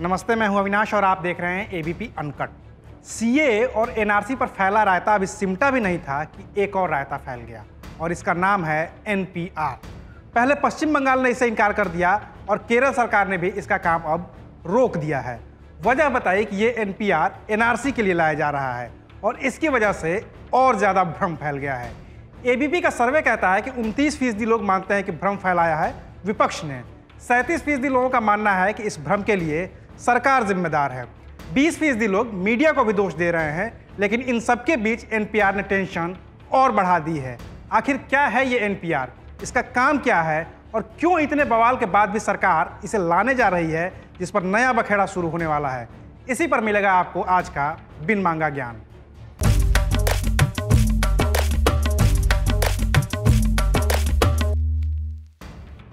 नमस्ते मैं हूं अविनाश और आप देख रहे हैं एबीपी अनकट सीए और एनआरसी पर फैला रायता अभी सिमटा भी नहीं था कि एक और रायता फैल गया और इसका नाम है एनपीआर पहले पश्चिम बंगाल ने इसे इनकार कर दिया और केरल सरकार ने भी इसका काम अब रोक दिया है वजह बताई कि ये एनपीआर एनआरसी के लिए लाया जा रहा है और इसकी वजह से और ज़्यादा भ्रम फैल गया है एबीपी का सर्वे कहता है कि उनतीस फीसदी लोग मानते हैं कि भ्रम फैलाया है विपक्ष ने सैंतीस फीसदी लोगों का मानना है कि इस भ्रम के लिए सरकार जिम्मेदार है बीस फीसदी लोग मीडिया को भी दोष दे रहे हैं लेकिन इन सबके बीच एनपीआर ने टेंशन और बढ़ा दी है आखिर क्या है ये एनपीआर इसका काम क्या है और क्यों इतने बवाल के बाद भी सरकार इसे लाने जा रही है जिस पर नया बखेड़ा शुरू होने वाला है इसी पर मिलेगा आपको आज का बिन मांगा ज्ञान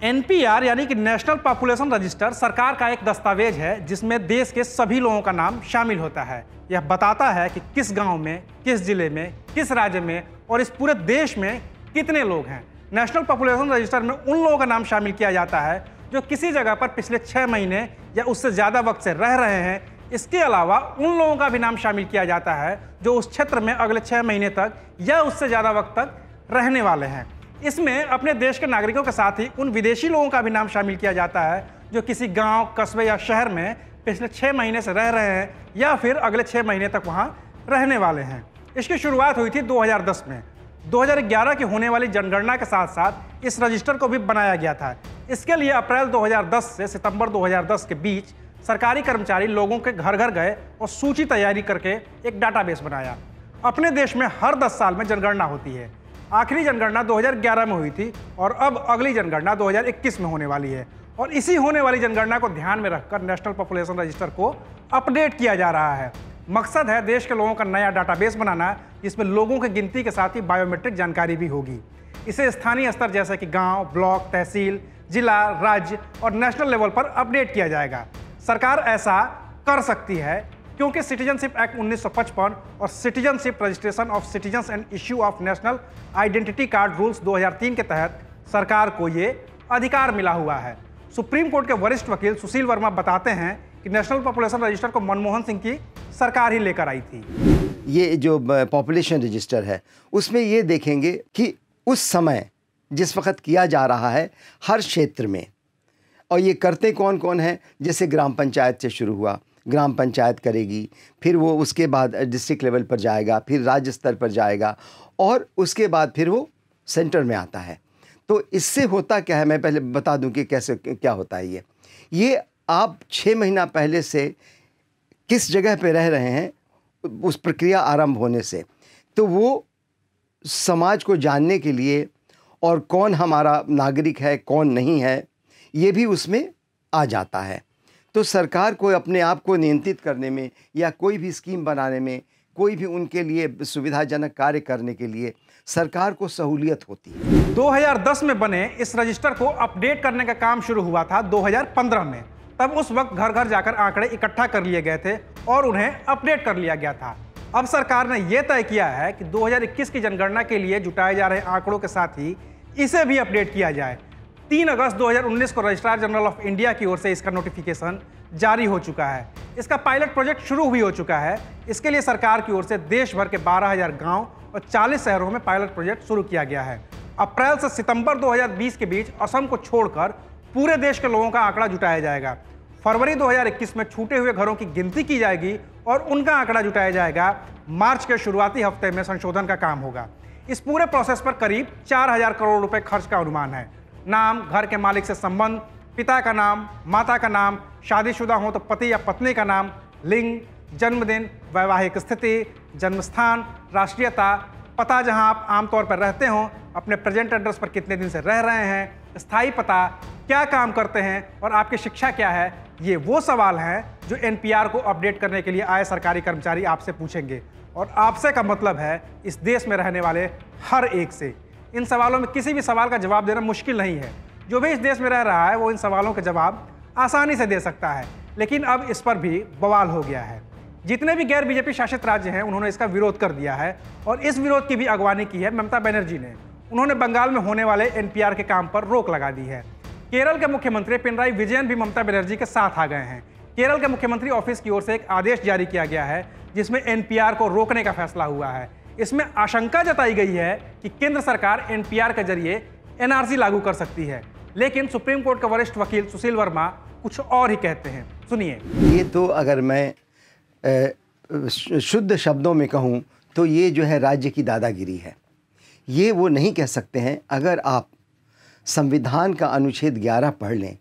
एनपीआर यानी कि नेशनल पॉपुलेशन रजिस्टर सरकार का एक दस्तावेज है जिसमें देश के सभी लोगों का नाम शामिल होता है यह बताता है कि किस गांव में किस जिले में किस राज्य में और इस पूरे देश में कितने लोग हैं नेशनल पॉपुलेशन रजिस्टर में उन लोगों का नाम शामिल किया जाता है जो किसी जगह पर पिछले छः महीने या उससे ज़्यादा वक्त से रह रहे हैं इसके अलावा उन लोगों का भी नाम शामिल किया जाता है जो उस क्षेत्र में अगले छः महीने तक या उससे ज़्यादा वक्त तक रहने वाले हैं इसमें अपने देश के नागरिकों के साथ ही उन विदेशी लोगों का भी नाम शामिल किया जाता है जो किसी गांव, कस्बे या शहर में पिछले छः महीने से रह रहे हैं या फिर अगले छः महीने तक वहाँ रहने वाले हैं इसकी शुरुआत हुई थी 2010 में 2011 की होने वाली जनगणना के साथ साथ इस रजिस्टर को भी बनाया गया था इसके लिए अप्रैल 2010 से सितंबर 2010 के बीच सरकारी कर्मचारी लोगों के घर घर गए और सूची तैयारी करके एक डाटाबेस बनाया अपने देश में हर 10 साल में जनगणना होती है आखिरी जनगणना 2011 में हुई थी और अब अगली जनगणना 2021 में होने वाली है और इसी होने वाली जनगणना को ध्यान में रखकर नेशनल पॉपुलेशन रजिस्टर को अपडेट किया जा रहा है मकसद है देश के लोगों का नया डाटाबेस बनाना जिसमें लोगों की गिनती के साथ ही बायोमेट्रिक जानकारी भी होगी इसे स्थानीय स्तर जैसे कि गांव, ब्लॉक तहसील जिला राज्य और नेशनल लेवल पर अपडेट किया जाएगा सरकार ऐसा कर सकती है क्योंकि सिटीजनशिप एक्ट उन्नीस और citizenship registration of citizens and issue of national identity card rules 2003 के तहत सरकार को ये अधिकार मिला हुआ है सुप्रीम कोर्ट के वरिष्ठ वकील सुशील वर्मा बताते हैं कि नेशनल पॉपुलेशन रजिस्टर को मनमोहन सिंह की सरकार ही लेकर आई थी ये जो पॉपुलेशन रजिस्टर है उसमें ये देखेंगे कि उस समय जिस वक्त किया जा रहा है हर क्षेत्र में और ये करते कौन कौन है जैसे ग्राम पंचायत से शुरू हुआ ग्राम पंचायत करेगी फिर वो उसके बाद डिस्ट्रिक्ट लेवल पर जाएगा फिर राज्य स्तर पर जाएगा और उसके बाद फिर वो सेंटर में आता है तो इससे होता क्या है मैं पहले बता दूं कि कैसे क्या होता है ये ये आप छः महीना पहले से किस जगह पे रह रहे हैं उस प्रक्रिया आरंभ होने से तो वो समाज को जानने के लिए और कौन हमारा नागरिक है कौन नहीं है ये भी उसमें आ जाता है तो सरकार को अपने आप को नियंत्रित करने में या कोई भी स्कीम बनाने में कोई भी उनके लिए सुविधाजनक कार्य करने के लिए सरकार को सहूलियत होती है 2010 में बने इस रजिस्टर को अपडेट करने का काम शुरू हुआ था 2015 में तब उस वक्त घर घर जाकर आंकड़े इकट्ठा कर लिए गए थे और उन्हें अपडेट कर लिया गया था अब सरकार ने यह तय किया है कि 2021 की जनगणना के लिए जुटाए जा रहे आंकड़ों के साथ ही इसे भी अपडेट किया जाए तीन अगस्त 2019 को रजिस्ट्रार जनरल ऑफ इंडिया की ओर से इसका नोटिफिकेशन जारी हो चुका है इसका पायलट प्रोजेक्ट शुरू भी हो चुका है इसके लिए सरकार की ओर से देश भर के 12000 गांव और 40 शहरों में पायलट प्रोजेक्ट शुरू किया गया है अप्रैल से सितंबर 2020 के बीच असम को छोड़कर पूरे देश के लोगों का आंकड़ा जुटाया जाएगा फरवरी 2021 में छूटे हुए घरों की गिनती की जाएगी और उनका आंकड़ा जुटाया जाएगा मार्च के शुरुआती हफ्ते में संशोधन का काम होगा इस पूरे प्रोसेस पर करीब चार करोड़ रुपए खर्च का अनुमान है नाम घर के मालिक से संबंध पिता का नाम माता का नाम शादीशुदा हो तो पति या पत्नी का नाम लिंग जन्मदिन वैवाहिक स्थिति जन्मस्थान राष्ट्रीयता पता जहां आप आमतौर पर रहते हो अपने प्रेजेंट एड्रेस पर कितने दिन से रह रहे हैं स्थायी पता क्या काम करते हैं और आपकी शिक्षा क्या है ये वो सवाल हैं जो एन को अपडेट करने के लिए आए सरकारी कर्मचारी आपसे पूछेंगे और आपसे का मतलब है इस देश में रहने वाले हर एक से इन सवालों में किसी भी सवाल का जवाब देना मुश्किल नहीं है जो भी इस देश में रह रहा है वो इन सवालों के जवाब आसानी से दे सकता है लेकिन अब इस पर भी बवाल हो गया है जितने भी गैर बीजेपी शासित राज्य हैं उन्होंने इसका विरोध कर दिया है और इस विरोध की भी अगवानी की है ममता बनर्जी ने उन्होंने बंगाल में होने वाले एनपीआर के काम पर रोक लगा दी है केरल के मुख्यमंत्री पिनराई विजयन भी ममता बनर्जी के साथ आ गए हैं केरल के मुख्यमंत्री ऑफिस की ओर से एक आदेश जारी किया गया है जिसमें एनपीआर को रोकने का फैसला हुआ है इसमें आशंका जताई गई है कि केंद्र सरकार एनपीआर के जरिए एनआरसी लागू कर सकती है लेकिन सुप्रीम कोर्ट के वरिष्ठ वकील सुशील वर्मा कुछ और ही कहते हैं सुनिए ये तो अगर मैं शुद्ध शब्दों में कहूँ तो ये जो है राज्य की दादागिरी है ये वो नहीं कह सकते हैं अगर आप संविधान का अनुच्छेद 11 पढ़ लें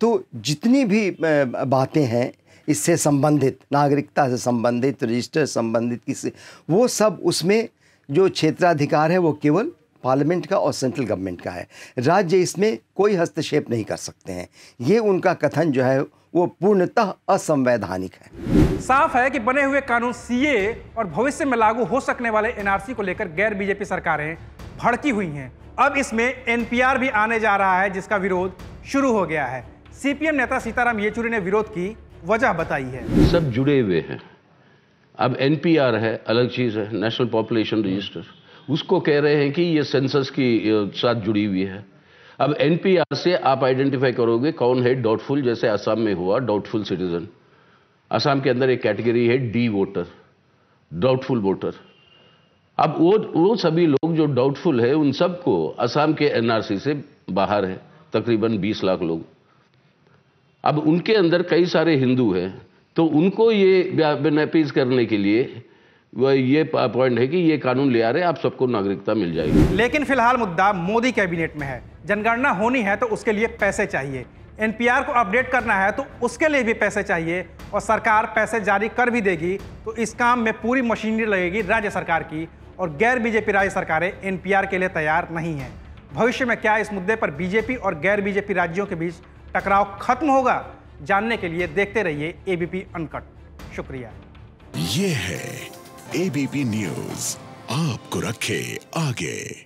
तो जितनी भी बातें हैं इससे संबंधित नागरिकता से संबंधित रजिस्टर संबंधित किसी वो सब उसमें जो क्षेत्राधिकार है वो केवल पार्लियामेंट का और सेंट्रल गवर्नमेंट का है राज्य इसमें कोई हस्तक्षेप नहीं कर सकते हैं ये उनका कथन जो है वो पूर्णतः असंवैधानिक है साफ है कि बने हुए कानून सीए और भविष्य में लागू हो सकने वाले एनआरसी को लेकर गैर बीजेपी सरकारें भड़की हुई हैं अब इसमें एनपीआर भी आने जा रहा है जिसका विरोध शुरू हो गया है सीपीएम नेता सीताराम येचुरी ने विरोध की वजह बताई है सब जुड़े हुए हैं अब एनपीआर है अलग चीज़ है नेशनल पॉपुलेशन रजिस्टर उसको कह रहे हैं कि ये सेंसस की साथ जुड़ी हुई है अब एनपीआर से आप आइडेंटिफाई करोगे कौन है डाउटफुल जैसे असम में हुआ डाउटफुल सिटीजन असम के अंदर एक कैटेगरी है डी वोटर डाउटफुल वोटर अब वो वो सभी लोग जो डाउटफुल है उन सबको असम के एनआरसी से बाहर है तकरीबन 20 लाख लोग अब उनके अंदर कई सारे हिंदू हैं तो उनको ये बेनपीज करने के लिए वह ये पॉइंट है कि ये कानून ले आ रहे हैं आप सबको नागरिकता मिल जाएगी लेकिन फिलहाल मुद्दा मोदी कैबिनेट में है जनगणना होनी है तो उसके लिए पैसे चाहिए एनपीआर को अपडेट करना है तो उसके लिए भी पैसे चाहिए और सरकार पैसे जारी कर भी देगी तो इस काम में पूरी मशीनरी लगेगी राज्य सरकार की और गैर बीजेपी राज्य सरकारें एनपीआर के लिए तैयार नहीं हैं भविष्य में क्या इस मुद्दे पर बीजेपी और गैर बीजेपी राज्यों के बीच टकराव खत्म होगा जानने के लिए देखते रहिए एबीपी अनकट शुक्रिया ये है एबीपी न्यूज आपको रखे आगे